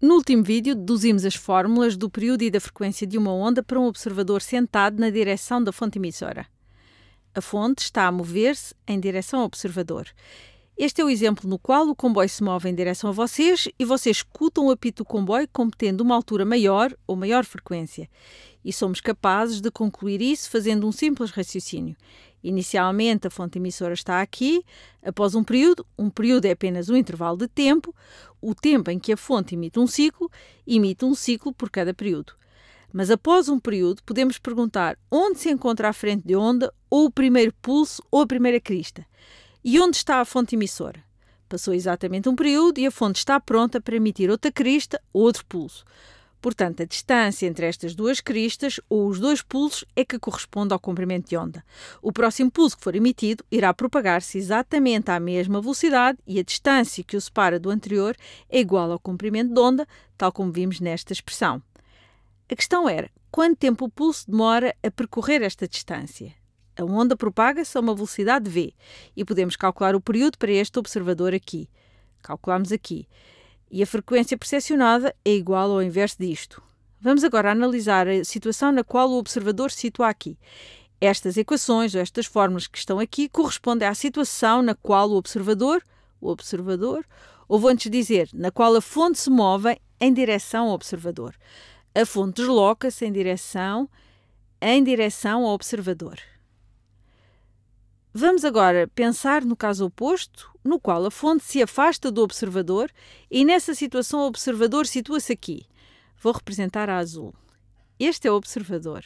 No último vídeo, deduzimos as fórmulas do período e da frequência de uma onda para um observador sentado na direção da fonte emissora. A fonte está a mover-se em direção ao observador. Este é o exemplo no qual o comboio se move em direção a vocês e vocês escutam o apito do comboio tendo uma altura maior ou maior frequência. E somos capazes de concluir isso fazendo um simples raciocínio. Inicialmente, a fonte emissora está aqui, após um período, um período é apenas um intervalo de tempo, o tempo em que a fonte emite um ciclo, emite um ciclo por cada período. Mas após um período, podemos perguntar onde se encontra a frente de onda, ou o primeiro pulso, ou a primeira crista. E onde está a fonte emissora? Passou exatamente um período e a fonte está pronta para emitir outra crista, ou outro pulso. Portanto, a distância entre estas duas cristas ou os dois pulsos é que corresponde ao comprimento de onda. O próximo pulso que for emitido irá propagar-se exatamente à mesma velocidade e a distância que o separa do anterior é igual ao comprimento de onda, tal como vimos nesta expressão. A questão era quanto tempo o pulso demora a percorrer esta distância. A onda propaga-se a uma velocidade v e podemos calcular o período para este observador aqui. Calculamos aqui e a frequência percepcionada é igual ao inverso disto. Vamos agora analisar a situação na qual o observador se situa aqui. Estas equações ou estas fórmulas que estão aqui correspondem à situação na qual o observador, o observador, ou vou antes dizer, na qual a fonte se move em direção ao observador. A fonte desloca-se em direção em direção ao observador. Vamos agora pensar no caso oposto, no qual a fonte se afasta do observador e nessa situação o observador situa-se aqui. Vou representar a azul. Este é o observador.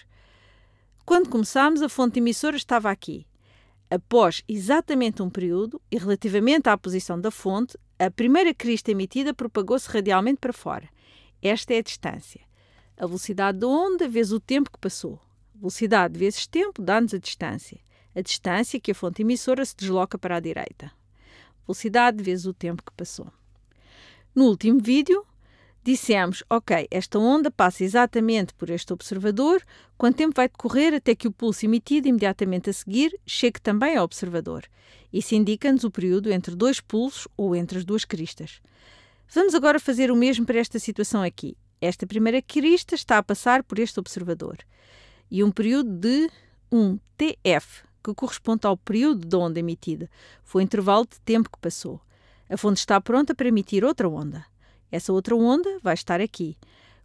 Quando começámos, a fonte emissora estava aqui. Após exatamente um período e relativamente à posição da fonte, a primeira crista emitida propagou-se radialmente para fora. Esta é a distância. A velocidade da onda vezes o tempo que passou. Velocidade vezes tempo dá-nos a distância a distância que a fonte emissora se desloca para a direita. Velocidade vezes o tempo que passou. No último vídeo, dissemos: Ok, esta onda passa exatamente por este observador, quanto tempo vai decorrer até que o pulso emitido imediatamente a seguir chegue também ao observador? Isso indica-nos o período entre dois pulsos ou entre as duas cristas. Vamos agora fazer o mesmo para esta situação aqui. Esta primeira crista está a passar por este observador e um período de 1 um TF, que corresponde ao período da onda emitida. Foi o intervalo de tempo que passou. A fonte está pronta para emitir outra onda. Essa outra onda vai estar aqui.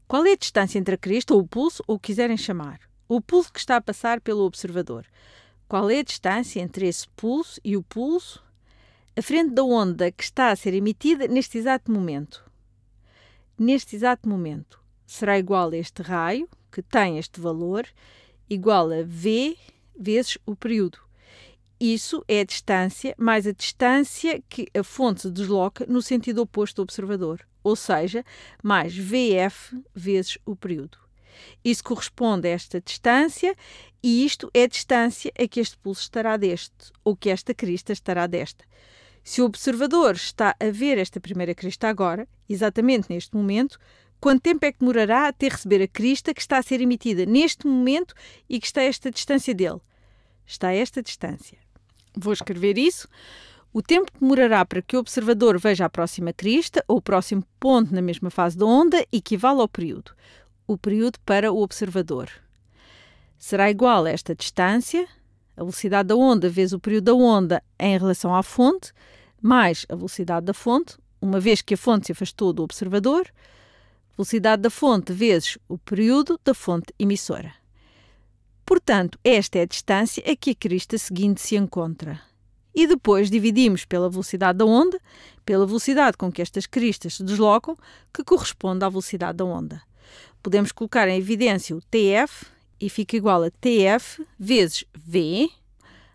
Qual é a distância entre a crista ou o pulso, ou o que quiserem chamar? O pulso que está a passar pelo observador. Qual é a distância entre esse pulso e o pulso? A frente da onda que está a ser emitida neste exato momento. Neste exato momento, será igual a este raio, que tem este valor, igual a V vezes o período. Isso é a distância mais a distância que a fonte se desloca no sentido oposto do observador, ou seja, mais VF vezes o período. Isso corresponde a esta distância e isto é a distância a que este pulso estará deste, ou que esta crista estará desta. Se o observador está a ver esta primeira crista agora, exatamente neste momento, Quanto tempo é que demorará até receber a crista que está a ser emitida neste momento e que está a esta distância dele? Está a esta distância. Vou escrever isso. O tempo que demorará para que o observador veja a próxima crista ou o próximo ponto na mesma fase da onda equivale ao período. O período para o observador será igual a esta distância, a velocidade da onda vezes o período da onda em relação à fonte, mais a velocidade da fonte, uma vez que a fonte se afastou do observador, velocidade da fonte vezes o período da fonte emissora. Portanto, esta é a distância a que a crista seguinte se encontra. E depois dividimos pela velocidade da onda, pela velocidade com que estas cristas se deslocam, que corresponde à velocidade da onda. Podemos colocar em evidência o TF e fica igual a TF vezes V,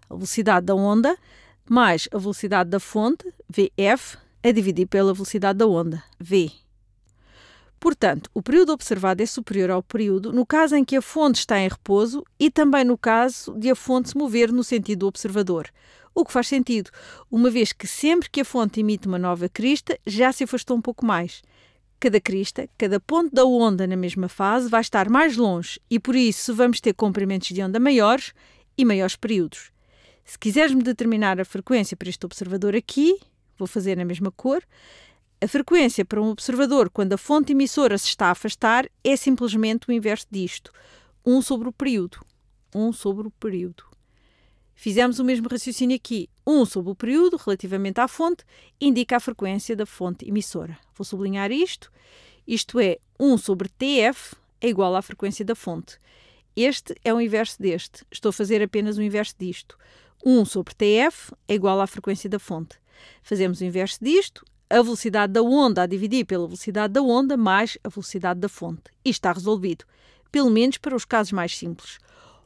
a velocidade da onda, mais a velocidade da fonte, VF, a dividir pela velocidade da onda, V. Portanto, o período observado é superior ao período no caso em que a fonte está em repouso e também no caso de a fonte se mover no sentido do observador. O que faz sentido, uma vez que sempre que a fonte emite uma nova crista, já se afastou um pouco mais. Cada crista, cada ponto da onda na mesma fase, vai estar mais longe e, por isso, vamos ter comprimentos de onda maiores e maiores períodos. Se quisermos determinar a frequência para este observador aqui, vou fazer na mesma cor, a frequência para um observador quando a fonte emissora se está a afastar é simplesmente o inverso disto: 1 sobre o período. 1 sobre o período. Fizemos o mesmo raciocínio aqui. 1 sobre o período, relativamente à fonte, indica a frequência da fonte emissora. Vou sublinhar isto. Isto é, 1 sobre TF é igual à frequência da fonte. Este é o inverso deste. Estou a fazer apenas o inverso disto. 1 sobre TF é igual à frequência da fonte. Fazemos o inverso disto, a velocidade da onda a dividir pela velocidade da onda mais a velocidade da fonte. E está resolvido, pelo menos para os casos mais simples.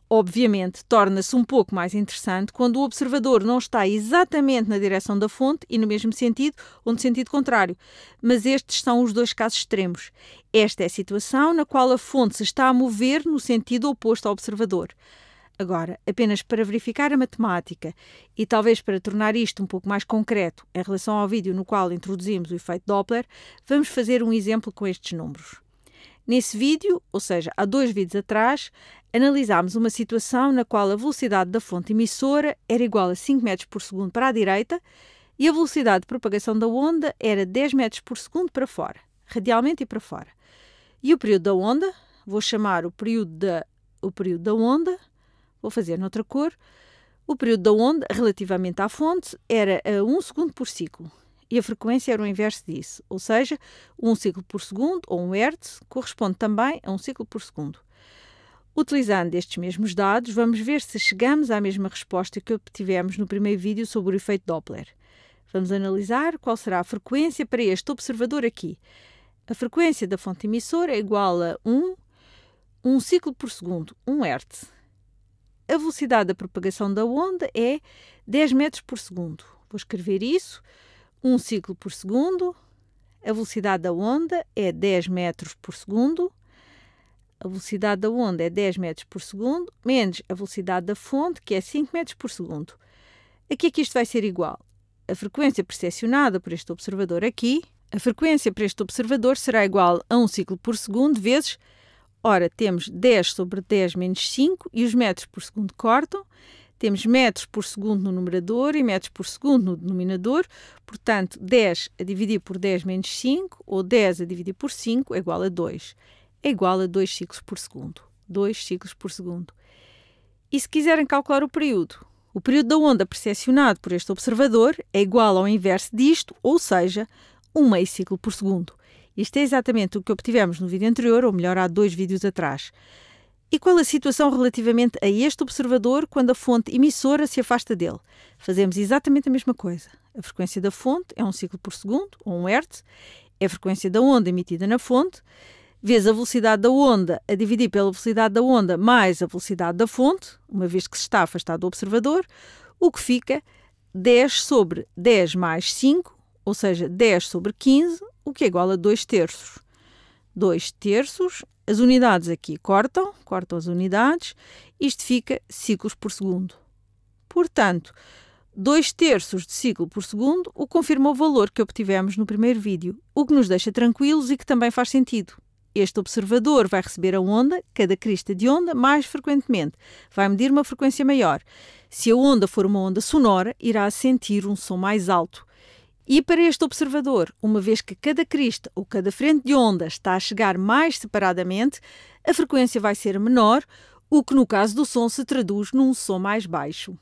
Obviamente, torna-se um pouco mais interessante quando o observador não está exatamente na direção da fonte e no mesmo sentido ou no sentido contrário. Mas estes são os dois casos extremos. Esta é a situação na qual a fonte se está a mover no sentido oposto ao observador. Agora, apenas para verificar a matemática e talvez para tornar isto um pouco mais concreto em relação ao vídeo no qual introduzimos o efeito Doppler, vamos fazer um exemplo com estes números. Nesse vídeo, ou seja, há dois vídeos atrás, analisámos uma situação na qual a velocidade da fonte emissora era igual a 5 metros por segundo para a direita e a velocidade de propagação da onda era 10 metros por segundo para fora, radialmente e para fora. E o período da onda, vou chamar o período o período da onda, vou fazer noutra cor. O período da onda, relativamente à fonte, era a 1 um segundo por ciclo. E a frequência era o inverso disso, ou seja, 1 um ciclo por segundo, ou 1 um Hz, corresponde também a 1 ciclo por segundo. Utilizando estes mesmos dados, vamos ver se chegamos à mesma resposta que obtivemos no primeiro vídeo sobre o efeito Doppler. Vamos analisar qual será a frequência para este observador aqui. A frequência da fonte emissora é igual a 1, 1 ciclo por segundo, 1 Hz a velocidade da propagação da onda é 10 metros por segundo. Vou escrever isso, um ciclo por segundo. A velocidade da onda é 10 metros por segundo. A velocidade da onda é 10 metros por segundo, menos a velocidade da fonte, que é 5 metros por segundo. A que é que isto vai ser igual? A frequência percepcionada por este observador aqui, a frequência para este observador será igual a 1 ciclo por segundo vezes Ora, temos 10 sobre 10 menos 5 e os metros por segundo cortam. Temos metros por segundo no numerador e metros por segundo no denominador. Portanto, 10 a dividir por 10 menos 5 ou 10 a dividir por 5 é igual a 2. É igual a 2 ciclos por segundo. 2 ciclos por segundo. E se quiserem calcular o período, o período da onda percepcionado por este observador é igual ao inverso disto, ou seja, 1 meio ciclo por segundo isto é exatamente o que obtivemos no vídeo anterior, ou melhor, há dois vídeos atrás. E qual a situação relativamente a este observador quando a fonte emissora se afasta dele? Fazemos exatamente a mesma coisa. A frequência da fonte é um ciclo por segundo, ou um hertz, é a frequência da onda emitida na fonte, vezes a velocidade da onda a dividir pela velocidade da onda mais a velocidade da fonte, uma vez que se está afastado do observador, o que fica 10 sobre 10 mais 5, ou seja, 10 sobre 15, o que é igual a 2 terços. 2 terços, as unidades aqui cortam, cortam as unidades, isto fica ciclos por segundo. Portanto, 2 terços de ciclo por segundo o confirma o valor que obtivemos no primeiro vídeo, o que nos deixa tranquilos e que também faz sentido. Este observador vai receber a onda, cada crista de onda, mais frequentemente. Vai medir uma frequência maior. Se a onda for uma onda sonora, irá sentir um som mais alto. E para este observador, uma vez que cada crista ou cada frente de onda está a chegar mais separadamente, a frequência vai ser menor, o que no caso do som se traduz num som mais baixo.